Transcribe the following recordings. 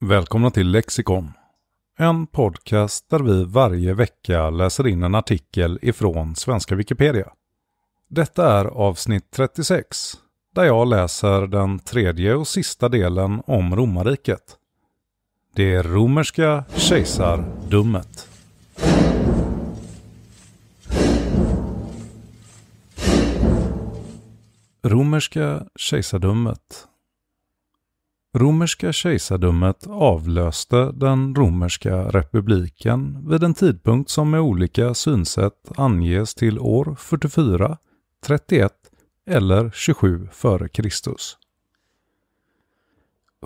Välkomna till Lexikon. En podcast där vi varje vecka läser in en artikel ifrån svenska Wikipedia. Detta är avsnitt 36, där jag läser den tredje och sista delen om romarriket. Det romerska kejsardummet. Romerska kejsardummet Romerska kejsardömet avlöste den romerska republiken vid en tidpunkt som med olika synsätt anges till år 44, 31 eller 27 f.Kr.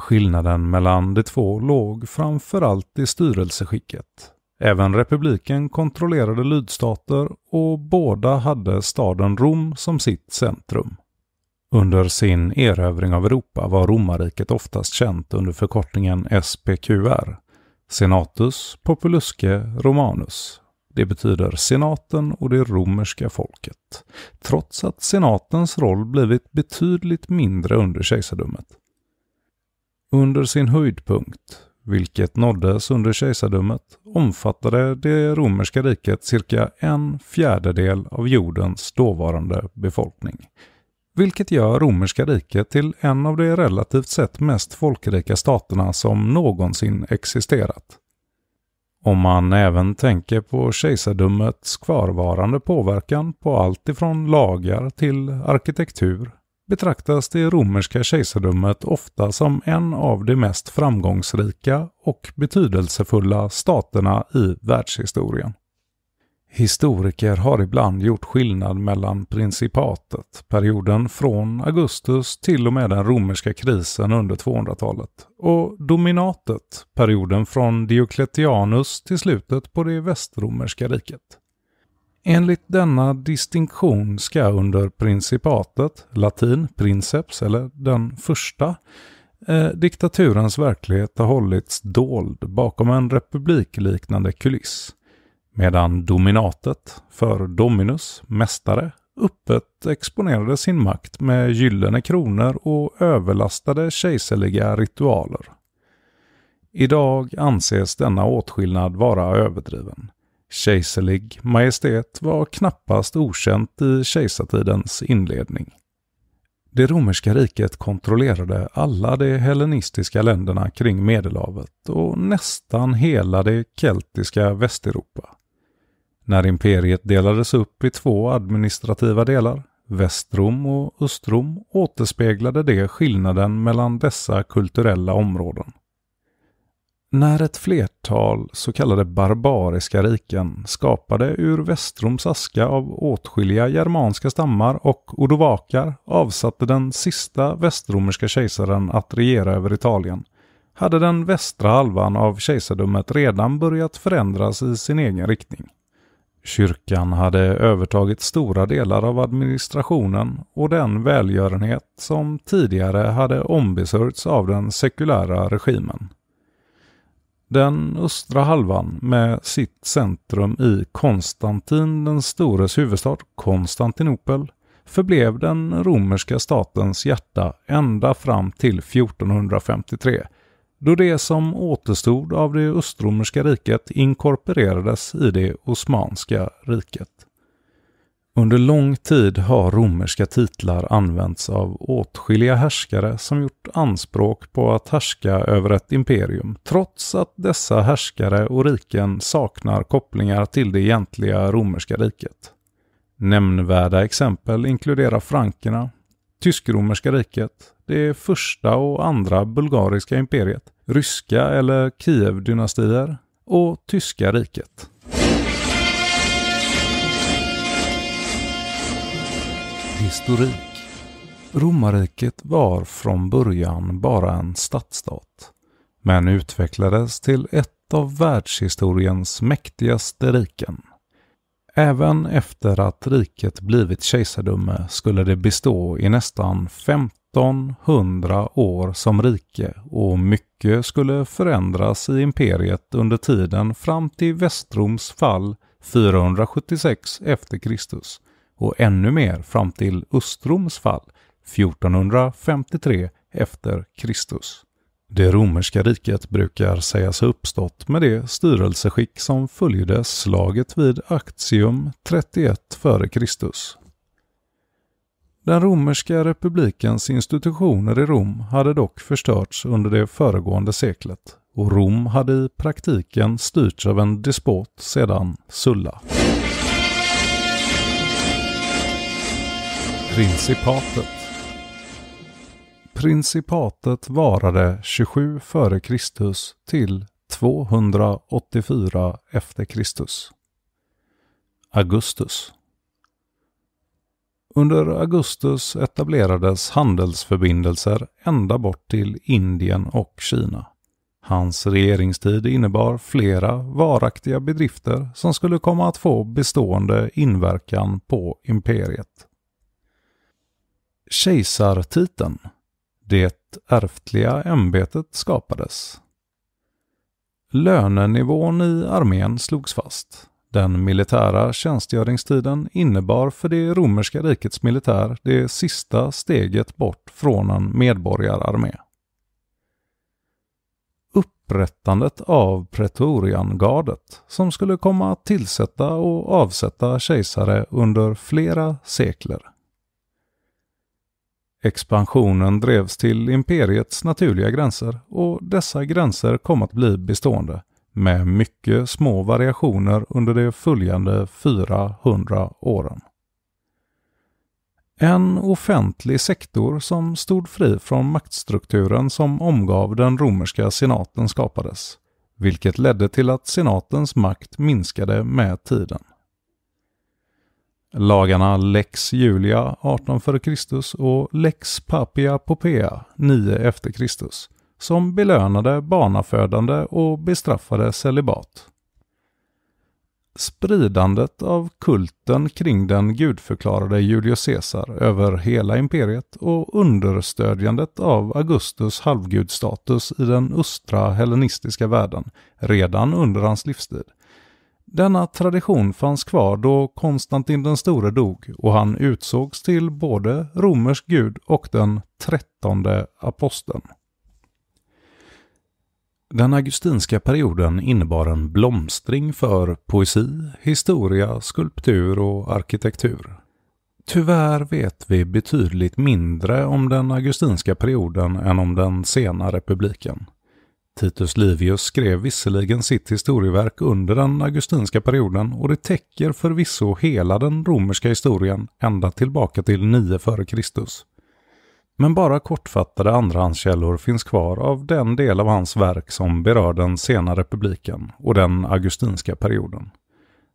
Skillnaden mellan de två låg framförallt i styrelseskicket. Även republiken kontrollerade lydstater och båda hade staden Rom som sitt centrum. Under sin erövring av Europa var romarriket oftast känt under förkortningen SPQR, Senatus Populusque Romanus. Det betyder senaten och det romerska folket, trots att senatens roll blivit betydligt mindre under kejsardömet. Under sin höjdpunkt, vilket nåddes under kejsardömet, omfattade det romerska riket cirka en fjärdedel av jordens dåvarande befolkning, vilket gör romerska riket till en av de relativt sett mest folkrika staterna som någonsin existerat. Om man även tänker på kejsardömets kvarvarande påverkan på allt ifrån lagar till arkitektur betraktas det romerska kejsardömet ofta som en av de mest framgångsrika och betydelsefulla staterna i världshistorien. Historiker har ibland gjort skillnad mellan principatet, perioden från Augustus till och med den romerska krisen under 200-talet, och dominatet, perioden från Diocletianus till slutet på det västromerska riket. Enligt denna distinktion ska under principatet, latin princeps eller den första, eh, diktaturens verklighet ha hållits dold bakom en republikliknande kuliss. Medan dominatet för Dominus, mästare, öppet exponerade sin makt med gyllene kronor och överlastade kejserliga ritualer. Idag anses denna åtskillnad vara överdriven. Kejserlig majestät var knappast okänt i kejsartidens inledning. Det romerska riket kontrollerade alla de hellenistiska länderna kring Medelhavet och nästan hela det keltiska Västeuropa när imperiet delades upp i två administrativa delar, Västrom och Östrom, återspeglade det skillnaden mellan dessa kulturella områden. När ett flertal så kallade barbariska riken skapade ur Västroms aska av åtskilliga germanska stammar och odovakar, avsatte den sista västromerska kejsaren att regera över Italien, hade den västra halvan av kejsardömet redan börjat förändras i sin egen riktning. Kyrkan hade övertagit stora delar av administrationen och den välgörenhet som tidigare hade ombesörjts av den sekulära regimen. Den östra halvan med sitt centrum i Konstantin den stores huvudstad Konstantinopel förblev den romerska statens hjärta ända fram till 1453 då det som återstod av det östromerska riket inkorporerades i det osmanska riket. Under lång tid har romerska titlar använts av åtskilliga härskare som gjort anspråk på att härska över ett imperium, trots att dessa härskare och riken saknar kopplingar till det egentliga romerska riket. Nämnvärda exempel inkluderar frankerna, tysk-romerska riket, det första och andra bulgariska imperiet, ryska eller Kievdynastier och tyska riket. Historik Romarriket var från början bara en stadsstat, men utvecklades till ett av världshistoriens mäktigaste riken. Även efter att riket blivit kejsardöme skulle det bestå i nästan 50 1300 år som rike och mycket skulle förändras i imperiet under tiden fram till Västroms fall 476 efter Kristus och ännu mer fram till Östroms fall 1453 efter Kristus. Det romerska riket brukar sägas ha uppstått med det styrelseskick som följde slaget vid Actium 31 f.Kr. Den romerska republikens institutioner i Rom hade dock förstörts under det föregående seklet och Rom hade i praktiken styrts av en despot sedan Sulla. Principatet Principatet varade 27 f.Kr. till 284 efter Augustus under Augustus etablerades handelsförbindelser ända bort till Indien och Kina. Hans regeringstid innebar flera varaktiga bedrifter som skulle komma att få bestående inverkan på imperiet. Kejsartiteln, det ärftliga ämbetet, skapades. Lönenivån i armén slogs fast. Den militära tjänstgöringstiden innebar för det romerska rikets militär det sista steget bort från en medborgararmé. Upprättandet av pretoriangardet som skulle komma att tillsätta och avsätta kejsare under flera sekler. Expansionen drevs till imperiets naturliga gränser och dessa gränser kom att bli bestående med mycket små variationer under de följande 400 åren. En offentlig sektor som stod fri från maktstrukturen som omgav den romerska senaten skapades, vilket ledde till att senatens makt minskade med tiden. Lagarna Lex Julia 18 f.Kr. och Lex Papia Popea 9 efter som belönade barnafödande och bestraffade celibat. Spridandet av kulten kring den gudförklarade Julius Caesar över hela imperiet och understödjandet av Augustus halvgudstatus i den östra hellenistiska världen redan under hans livstid. Denna tradition fanns kvar då Konstantin den store dog och han utsågs till både romersk gud och den trettonde aposteln. Den augustinska perioden innebar en blomstring för poesi, historia, skulptur och arkitektur. Tyvärr vet vi betydligt mindre om den augustinska perioden än om den sena republiken. Titus Livius skrev visserligen sitt historieverk under den augustinska perioden och det täcker förvisso hela den romerska historien ända tillbaka till 9 f.Kr. Men bara kortfattade andrahandskällor finns kvar av den del av hans verk som berör den sena republiken och den augustinska perioden.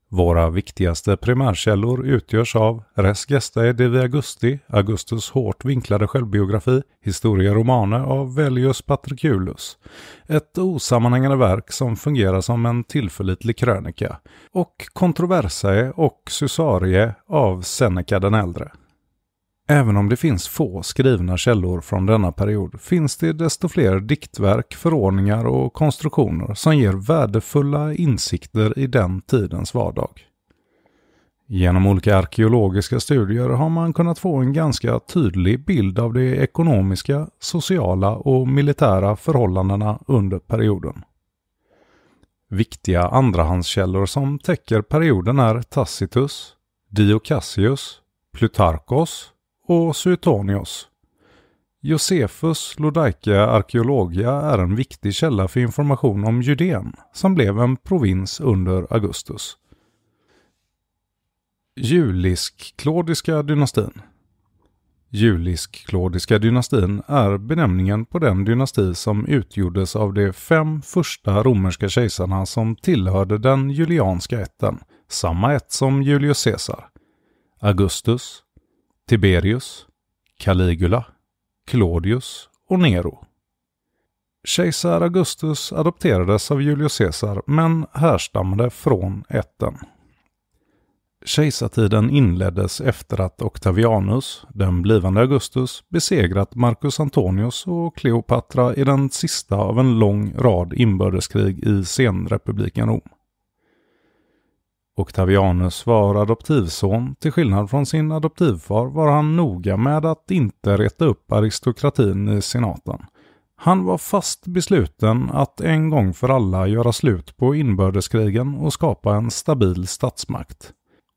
Våra viktigaste primärkällor utgörs av Res Gestae de Augusti, Augustus hårt vinklade självbiografi, Historia Romane av Velius Patriculus. Ett osammanhängande verk som fungerar som en tillförlitlig krönika. Och Controversae och Susarie av Seneca den äldre. Även om det finns få skrivna källor från denna period finns det desto fler diktverk, förordningar och konstruktioner som ger värdefulla insikter i den tidens vardag. Genom olika arkeologiska studier har man kunnat få en ganska tydlig bild av de ekonomiska, sociala och militära förhållandena under perioden. Viktiga andrahandskällor som täcker perioden är Tacitus, Dio Cassius, Plutarkos, och Suetonius. Josefus Lodaikia Archeologia är en viktig källa för information om Judeen, som blev en provins under Augustus. Julisk-klodiska dynastin Julisk-klodiska dynastin är benämningen på den dynasti som utgjordes av de fem första romerska kejsarna som tillhörde den julianska ätten, samma ätt som Julius Caesar. Augustus, Tiberius, Caligula, Claudius och Nero. Kejsar Augustus adopterades av Julius Caesar men härstammade från ätten. Kejsartiden inleddes efter att Octavianus, den blivande Augustus, besegrat Marcus Antonius och Cleopatra i den sista av en lång rad inbördeskrig i senrepubliken Rom. Octavianus var adoptivson. Till skillnad från sin adoptivfar var han noga med att inte reta upp aristokratin i senaten. Han var fast besluten att en gång för alla göra slut på inbördeskrigen och skapa en stabil statsmakt.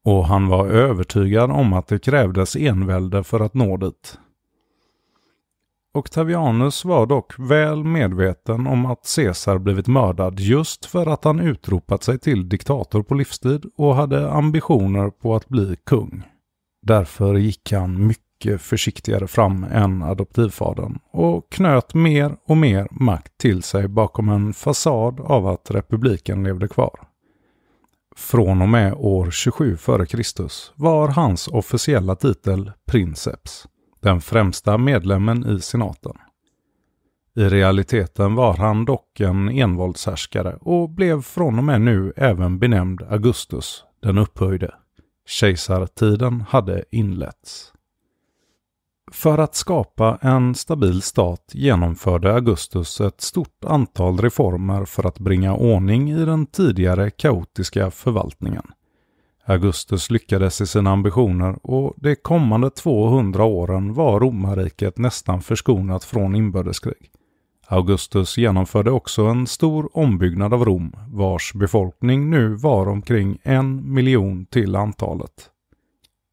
Och han var övertygad om att det krävdes envälde för att nå dit. Octavianus var dock väl medveten om att Caesar blivit mördad just för att han utropat sig till diktator på livstid och hade ambitioner på att bli kung. Därför gick han mycket försiktigare fram än adoptivfadern och knöt mer och mer makt till sig bakom en fasad av att republiken levde kvar. Från och med år 27 f.Kr. var hans officiella titel princeps den främsta medlemmen i senaten. I realiteten var han dock en envåldshärskare och blev från och med nu även benämnd Augustus den upphöjde. Kejsartiden hade inletts. För att skapa en stabil stat genomförde Augustus ett stort antal reformer för att bringa ordning i den tidigare kaotiska förvaltningen. Augustus lyckades i sina ambitioner och de kommande 200 åren var romarriket nästan förskonat från inbördeskrig. Augustus genomförde också en stor ombyggnad av Rom, vars befolkning nu var omkring en miljon till antalet.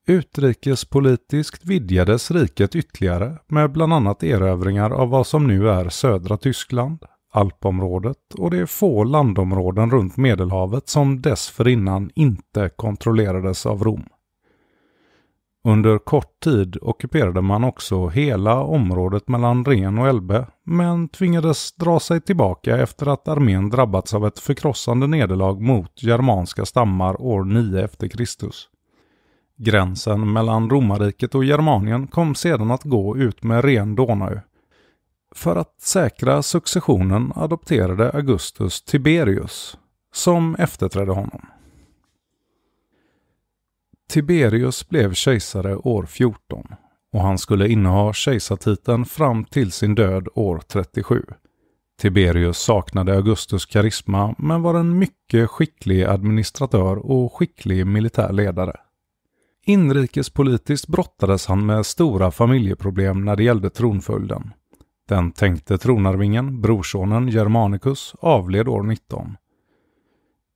Utrikespolitiskt vidgades riket ytterligare med bland annat erövringar av vad som nu är södra Tyskland, alpområdet och de få landområden runt Medelhavet som dessförinnan inte kontrollerades av Rom. Under kort tid ockuperade man också hela området mellan Ren och Elbe, men tvingades dra sig tillbaka efter att armén drabbats av ett förkrossande nederlag mot germanska stammar år 9 efter Kristus. Gränsen mellan romarriket och Germanien kom sedan att gå ut med Ren Donau, för att säkra successionen adopterade Augustus Tiberius, som efterträdde honom. Tiberius blev kejsare år 14 och han skulle inneha kejsartiteln fram till sin död år 37. Tiberius saknade Augustus karisma men var en mycket skicklig administratör och skicklig militär ledare. Inrikespolitiskt brottades han med stora familjeproblem när det gällde tronföljden. Den tänkte tronarvingen, brorsonen Germanicus, avled år 19.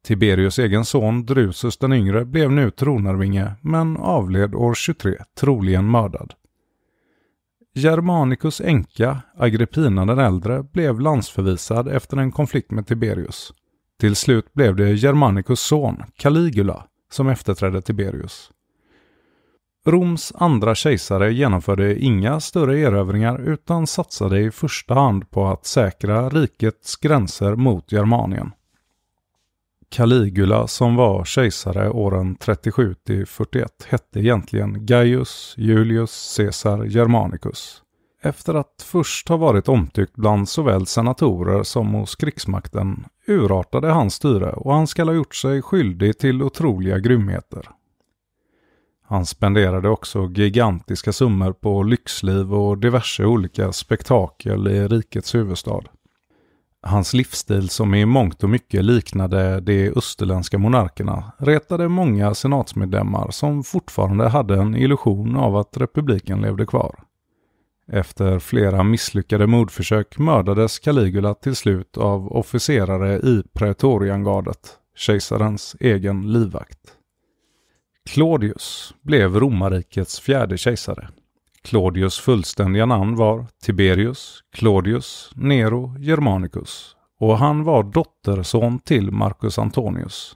Tiberius egen son Drusus den yngre blev nu tronarvinge men avled år 23, troligen mördad. Germanicus änka, Agrippina den äldre, blev landsförvisad efter en konflikt med Tiberius. Till slut blev det Germanicus son, Caligula, som efterträdde Tiberius. Roms andra kejsare genomförde inga större erövringar utan satsade i första hand på att säkra rikets gränser mot Germanien. Caligula som var kejsare åren 37 till 41 hette egentligen Gaius Julius Caesar Germanicus. Efter att först ha varit omtyckt bland såväl senatorer som hos krigsmakten urartade hans styre och han skall ha gjort sig skyldig till otroliga grymheter. Han spenderade också gigantiska summor på lyxliv och diverse olika spektakel i rikets huvudstad. Hans livsstil som i mångt och mycket liknade de österländska monarkerna retade många senatsmedlemmar som fortfarande hade en illusion av att republiken levde kvar. Efter flera misslyckade mordförsök mördades Caligula till slut av officerare i Pretoriangardet, kejsarens egen livvakt. Claudius blev romarrikets fjärde kejsare. Claudius fullständiga namn var Tiberius Claudius Nero Germanicus och han var dotterson till Marcus Antonius.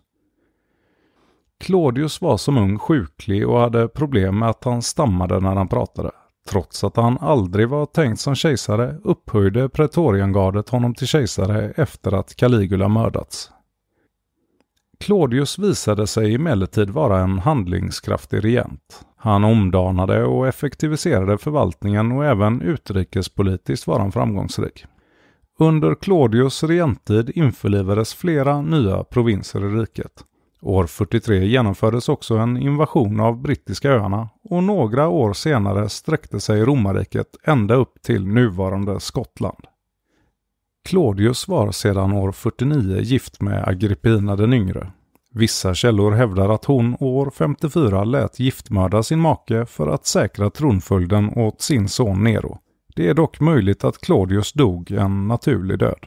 Claudius var som ung sjuklig och hade problem med att han stammade när han pratade. Trots att han aldrig var tänkt som kejsare upphöjde pretoriangardet honom till kejsare efter att Caligula mördats. Claudius visade sig emellertid vara en handlingskraftig regent. Han omdanade och effektiviserade förvaltningen och även utrikespolitiskt var han framgångsrik. Under Claudius regenttid införlivades flera nya provinser i riket. År 43 genomfördes också en invasion av brittiska öarna och några år senare sträckte sig romarriket ända upp till nuvarande Skottland. Claudius var sedan år 49 gift med Agrippina den yngre. Vissa källor hävdar att hon år 54 lät giftmörda sin make för att säkra tronföljden åt sin son Nero. Det är dock möjligt att Claudius dog en naturlig död.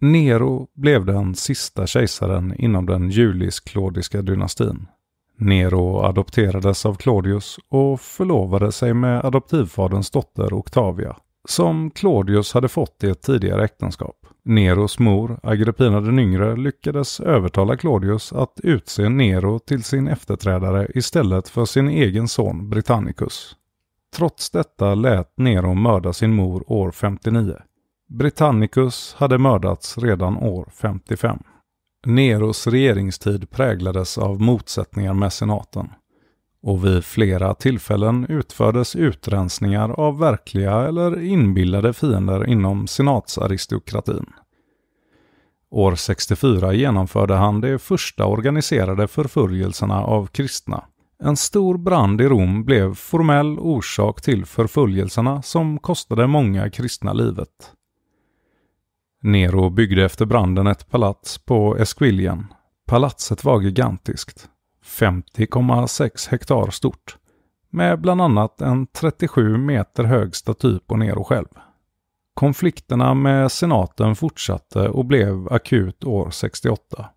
Nero blev den sista kejsaren inom den julisk-klodiska dynastin. Nero adopterades av Claudius och förlovade sig med adoptivfaderns dotter Octavia som Claudius hade fått i ett tidigare äktenskap. Neros mor, Agrippina den yngre, lyckades övertala Claudius att utse Nero till sin efterträdare istället för sin egen son Britannicus. Trots detta lät Nero mörda sin mor år 59. Britannicus hade mördats redan år 55. Neros regeringstid präglades av motsättningar med senaten och vid flera tillfällen utfördes utrensningar av verkliga eller inbillade fiender inom senatsaristokratin. År 64 genomförde han de första organiserade förföljelserna av kristna. En stor brand i Rom blev formell orsak till förföljelserna som kostade många kristna livet. Nero byggde efter branden ett palats på Esquilien. Palatset var gigantiskt 50,6 hektar stort med bland annat en 37 meter hög staty på Nero själv. Konflikterna med senaten fortsatte och blev akut år 68.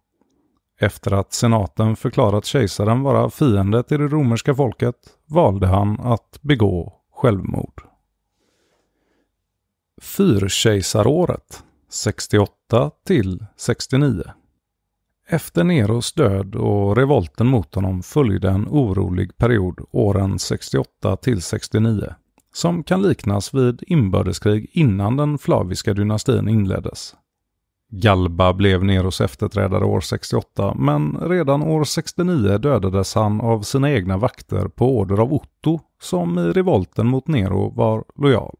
Efter att senaten förklarat kejsaren vara fiende till det romerska folket valde han att begå självmord. Fyrkejsaråret 68 till 69 efter Neros död och revolten mot honom följde en orolig period åren 68 till 69 som kan liknas vid inbördeskrig innan den flaviska dynastin inleddes. Galba blev Neros efterträdare år 68 men redan år 69 dödades han av sina egna vakter på order av Otto som i revolten mot Nero var lojal.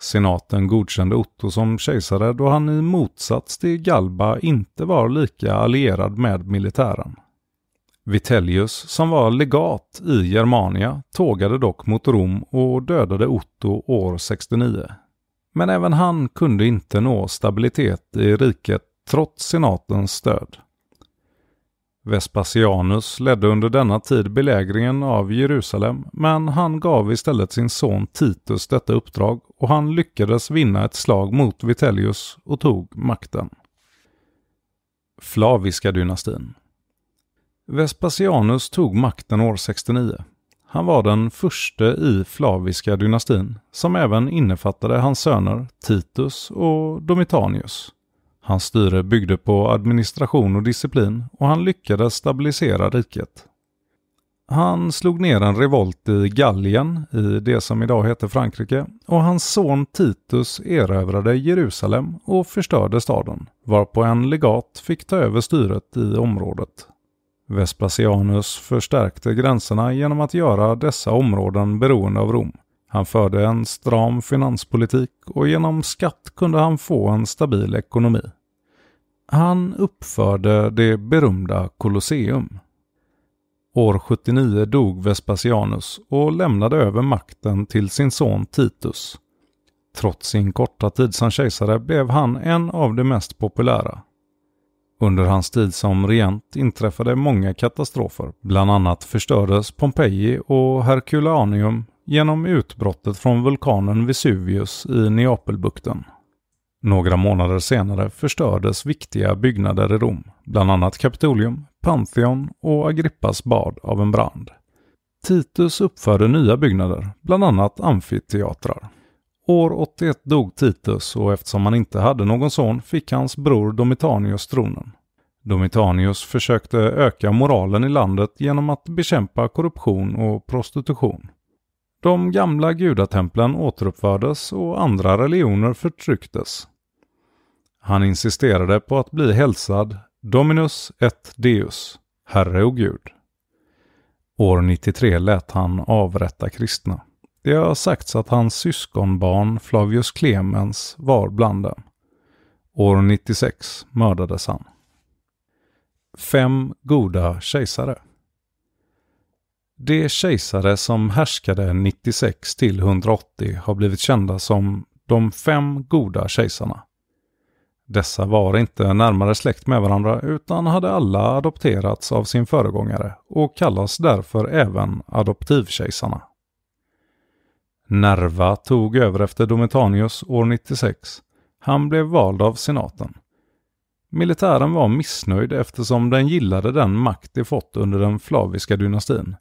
Senaten godkände Otto som kejsare då han i motsats till Galba inte var lika allierad med militären. Vitellius, som var legat i Germania, tågade dock mot Rom och dödade Otto år 69. Men även han kunde inte nå stabilitet i riket trots senatens stöd. Vespasianus ledde under denna tid belägringen av Jerusalem, men han gav istället sin son Titus detta uppdrag och han lyckades vinna ett slag mot Vitellius och tog makten. Flaviska dynastin Vespasianus tog makten år 69. Han var den förste i Flaviska dynastin, som även innefattade hans söner Titus och Domitanius. Hans styre byggde på administration och disciplin och han lyckades stabilisera riket. Han slog ner en revolt i Gallien, i det som idag heter Frankrike, och hans son Titus erövrade Jerusalem och förstörde staden, varpå en legat fick ta över styret i området. Vespasianus förstärkte gränserna genom att göra dessa områden beroende av Rom. Han förde en stram finanspolitik och genom skatt kunde han få en stabil ekonomi. Han uppförde det berömda Colosseum. År 79 dog Vespasianus och lämnade över makten till sin son Titus. Trots sin korta tid som kejsare blev han en av de mest populära. Under hans tid som regent inträffade många katastrofer. Bland annat förstördes Pompeji och Herculaneum genom utbrottet från vulkanen Vesuvius i Neapelbukten. Några månader senare förstördes viktiga byggnader i Rom, bland annat Kapitolium, Pantheon och Agrippas bad av en brand. Titus uppförde nya byggnader, bland annat amfiteatrar. År 81 dog Titus och eftersom han inte hade någon son fick hans bror Domitanius tronen. Domitanius försökte öka moralen i landet genom att bekämpa korruption och prostitution. De gamla gudatemplen återuppfördes och andra religioner förtrycktes. Han insisterade på att bli hälsad Dominus et Deus, Herre och Gud. År 93 lät han avrätta kristna. Det har sagts att hans syskonbarn Flavius Clemens var bland dem. År 96 mördades han. Fem goda kejsare. De kejsare som härskade 96 till 180 har blivit kända som de fem goda kejsarna. Dessa var inte närmare släkt med varandra utan hade alla adopterats av sin föregångare och kallas därför även adoptivkejsarna. Nerva tog över efter Domitianus år 96. Han blev vald av senaten. Militären var missnöjd eftersom den gillade den makt de fått under den flaviska dynastin.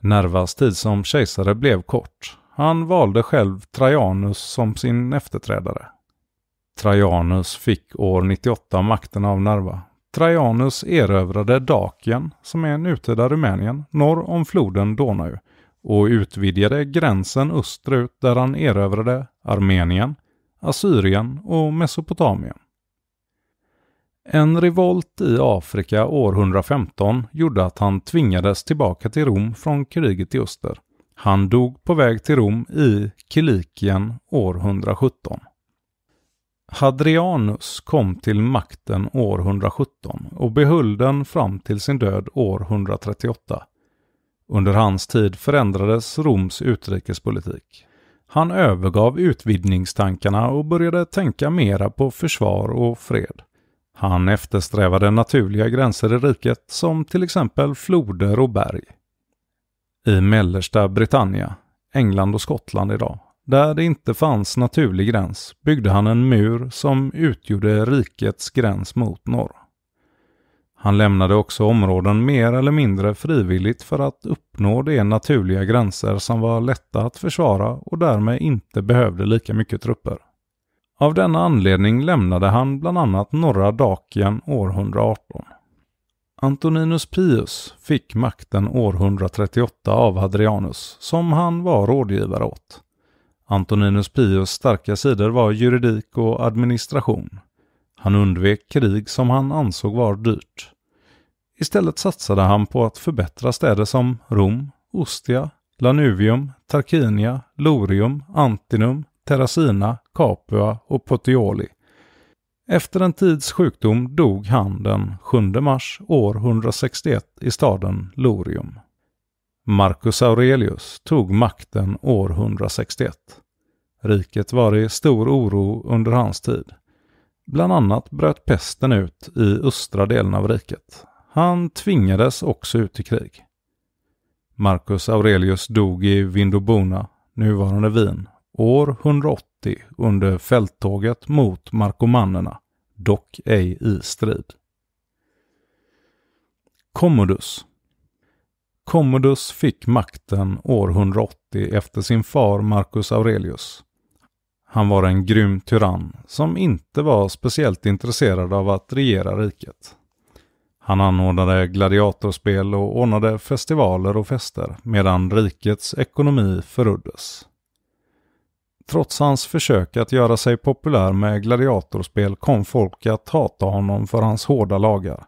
Nervas tid som kejsare blev kort. Han valde själv Trajanus som sin efterträdare. Trajanus fick år 98 makten av Nerva. Trajanus erövrade Dakien, som är nutida Rumänien, norr om floden Donau och utvidgade gränsen österut där han erövrade Armenien, Assyrien och Mesopotamien. En revolt i Afrika år 115 gjorde att han tvingades tillbaka till Rom från kriget i öster. Han dog på väg till Rom i Kilikien år 117. Hadrianus kom till makten år 117 och behöll den fram till sin död år 138. Under hans tid förändrades Roms utrikespolitik. Han övergav utvidgningstankarna och började tänka mera på försvar och fred. Han eftersträvade naturliga gränser i riket som till exempel floder och berg. I mellersta Britannia, England och Skottland idag, där det inte fanns naturlig gräns byggde han en mur som utgjorde rikets gräns mot norr. Han lämnade också områden mer eller mindre frivilligt för att uppnå de naturliga gränser som var lätta att försvara och därmed inte behövde lika mycket trupper. Av denna anledning lämnade han bland annat norra Dakien år 118. Antoninus Pius fick makten år 138 av Hadrianus, som han var rådgivare åt. Antoninus Pius starka sidor var juridik och administration. Han undvek krig som han ansåg var dyrt. Istället satsade han på att förbättra städer som Rom, Ostia, Lanuvium, Tarkinia, Lorium, Antinum, Terracina, Capua och Potioli. Efter en tids sjukdom dog han den 7 mars år 161 i staden Lorium. Marcus Aurelius tog makten år 161. Riket var i stor oro under hans tid. Bland annat bröt pesten ut i östra delen av riket. Han tvingades också ut i krig. Marcus Aurelius dog i Vindobona, nuvarande Wien, år 180 under fälttåget mot markomannerna, dock ej i strid. Commodus Commodus fick makten år 180 efter sin far Marcus Aurelius. Han var en grym tyrann som inte var speciellt intresserad av att regera riket. Han anordnade gladiatorspel och ordnade festivaler och fester medan rikets ekonomi förruddes. Trots hans försök att göra sig populär med gladiatorspel kom folk att hata honom för hans hårda lagar.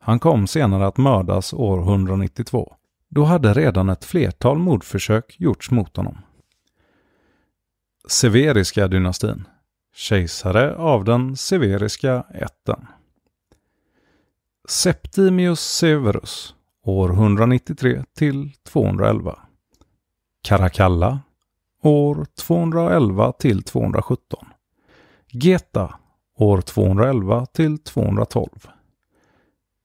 Han kom senare att mördas år 192. Då hade redan ett flertal mordförsök gjorts mot honom. Severiska dynastin Kejsare av den severiska ätten Septimius Severus år 193 till 211 Caracalla år 211 till 217. Geta år 211 till 212.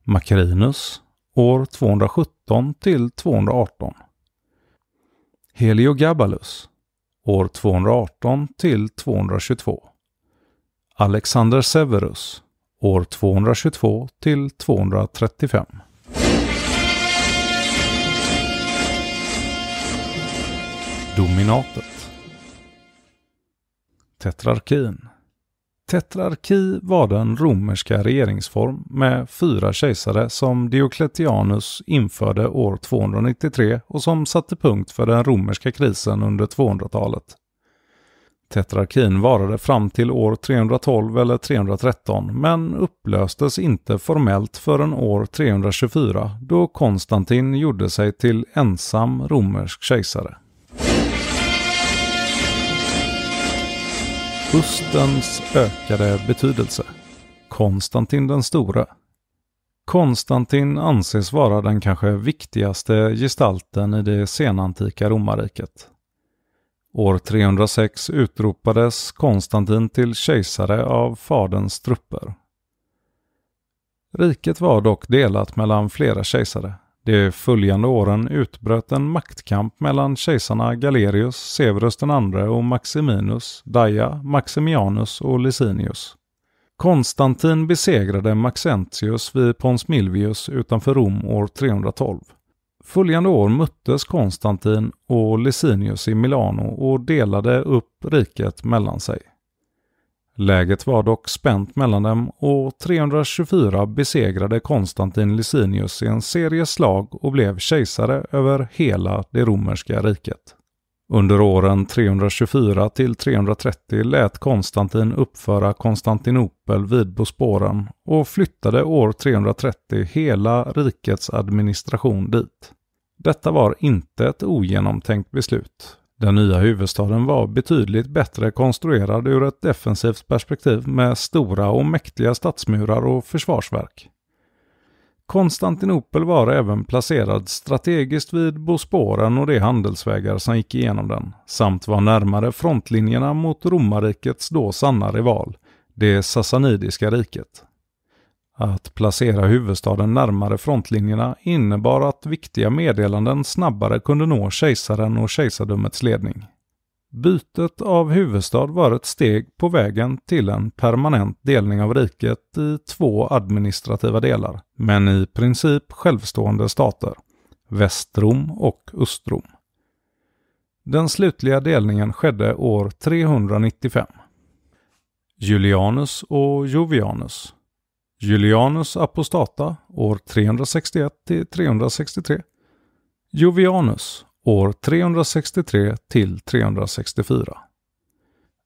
Macrinus år 217 till 218. Heliogabalus år 218 till 222. Alexander Severus år 222 till 235. Dominatet. Tetrarkin. Tetrarki var den romerska regeringsform med fyra kejsare som Diocletianus införde år 293 och som satte punkt för den romerska krisen under 200-talet. Tetrarkin varade fram till år 312 eller 313 men upplöstes inte formellt förrän år 324 då Konstantin gjorde sig till ensam romersk kejsare. Östens ökade betydelse. Konstantin den store. Konstantin anses vara den kanske viktigaste gestalten i det senantika romarriket. År 306 utropades Konstantin till kejsare av faderns trupper. Riket var dock delat mellan flera kejsare. De följande åren utbröt en maktkamp mellan kejsarna Galerius, Severus II och Maximinus, Daja, Maximianus och Licinius. Konstantin besegrade Maxentius vid Pons Milvius utanför Rom år 312. Följande år möttes Konstantin och Licinius i Milano och delade upp riket mellan sig. Läget var dock spänt mellan dem och 324 besegrade Konstantin Licinius i en serie slag och blev kejsare över hela det romerska riket. Under åren 324 till 330 lät Konstantin uppföra Konstantinopel vid Bosporen och flyttade år 330 hela rikets administration dit. Detta var inte ett ogenomtänkt beslut. Den nya huvudstaden var betydligt bättre konstruerad ur ett defensivt perspektiv med stora och mäktiga stadsmurar och försvarsverk. Konstantinopel var även placerad strategiskt vid Bosporen och de handelsvägar som gick igenom den, samt var närmare frontlinjerna mot romarrikets då sanna rival, det sassanidiska riket. Att placera huvudstaden närmare frontlinjerna innebar att viktiga meddelanden snabbare kunde nå kejsaren och kejsardömets ledning. Bytet av huvudstad var ett steg på vägen till en permanent delning av riket i två administrativa delar, men i princip självstående stater, Västrom och Östrom. Den slutliga delningen skedde år 395. Julianus och Jovianus Julianus apostata år 361 till 363. Jovianus år 363 till 364.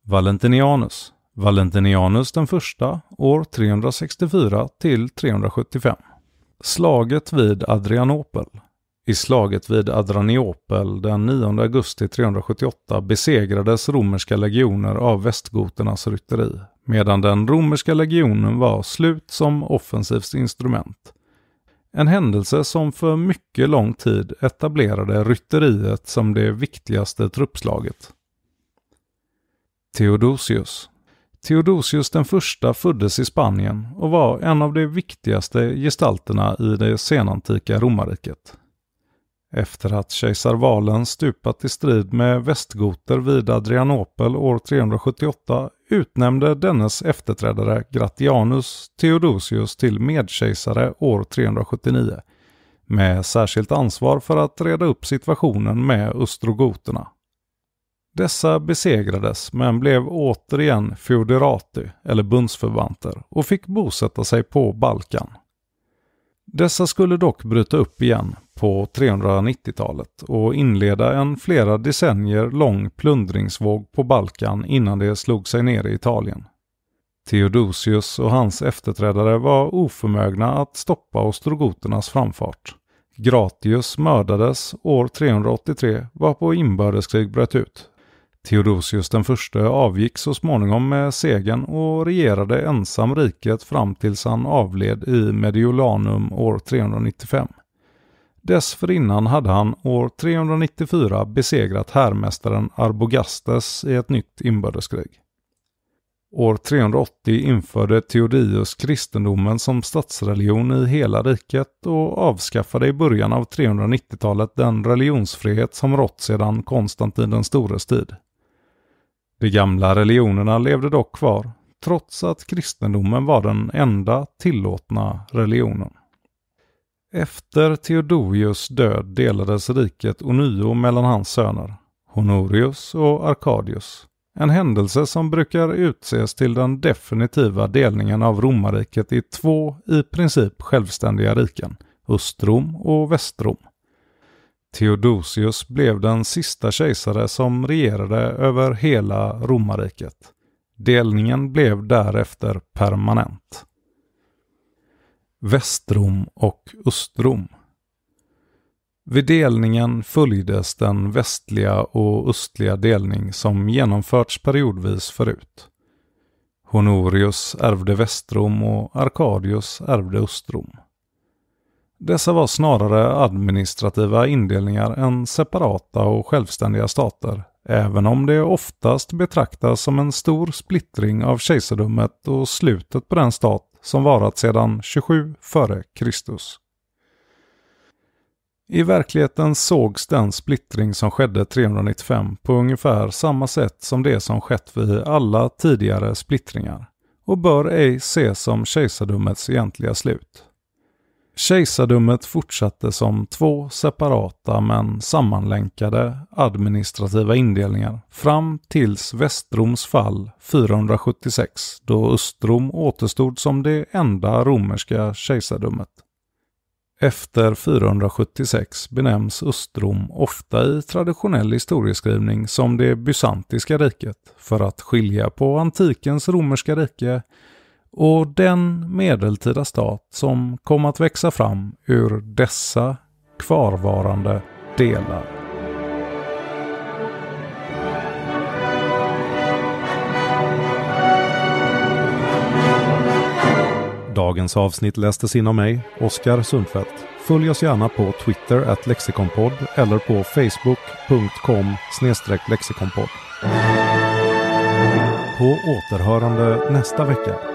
Valentinianus Valentinianus den första år 364 till 375. Slaget vid Adrianopel. I slaget vid Adrianopel den 9 augusti 378 besegrades romerska legioner av västgoternas rytteri medan den romerska legionen var slut som offensivt instrument. En händelse som för mycket lång tid etablerade rytteriet som det viktigaste truppslaget. Theodosius Theodosius den första föddes i Spanien och var en av de viktigaste gestalterna i det senantika romarriket. Efter att kejsar Valen stupat i strid med västgoter vid Adrianopel år 378 utnämnde dennes efterträdare Gratianus Theodosius till medkejsare år 379 med särskilt ansvar för att reda upp situationen med östrogoterna. Dessa besegrades men blev återigen feoderati eller bundsförvanter och fick bosätta sig på Balkan. Dessa skulle dock bryta upp igen på 390-talet och inleda en flera decennier lång plundringsvåg på Balkan innan de slog sig ner i Italien. Theodosius och hans efterträdare var oförmögna att stoppa ostrogoternas framfart. Gratius mördades år 383 varpå inbördeskrig bröt ut. Theodosius den förste avgick så småningom med segern och regerade ensam riket fram tills han avled i Mediolanum år 395. Dessförinnan hade han år 394 besegrat härmästaren Arbogastes i ett nytt inbördeskrig. År 380 införde Theodosius kristendomen som statsreligion i hela riket och avskaffade i början av 390-talet den religionsfrihet som rått sedan Konstantin den stores tid. De gamla religionerna levde dock kvar, trots att kristendomen var den enda tillåtna religionen. Efter Theodorius död delades riket ånyo mellan hans söner, Honorius och Arkadius. En händelse som brukar utses till den definitiva delningen av romarriket i två i princip självständiga riken, Östrom och Västrom. Theodosius blev den sista kejsare som regerade över hela romarriket. Delningen blev därefter permanent. Västrom och Östrom. Vid delningen följdes den västliga och östliga delning som genomförts periodvis förut. Honorius ärvde Västrom och Arkadius ärvde Östrom. Dessa var snarare administrativa indelningar än separata och självständiga stater, även om det oftast betraktas som en stor splittring av kejsardömet och slutet på den stat som varat sedan 27 f.Kr. I verkligheten sågs den splittring som skedde 395 på ungefär samma sätt som det som skett vid alla tidigare splittringar och bör ej ses som kejsardömets egentliga slut. Kejsardömet fortsatte som två separata men sammanlänkade administrativa indelningar fram tills Västroms fall 476 då Östrom återstod som det enda romerska kejsardömet. Efter 476 benämns Östrom ofta i traditionell historieskrivning som det bysantiska riket för att skilja på antikens romerska rike och den medeltida stat som kom att växa fram ur dessa kvarvarande delar. Dagens avsnitt lästes in av mig, Oskar Sundfeldt. Följ oss gärna på Twitter at lexikonpodd eller på facebook.com lexikonpodd. På återhörande nästa vecka.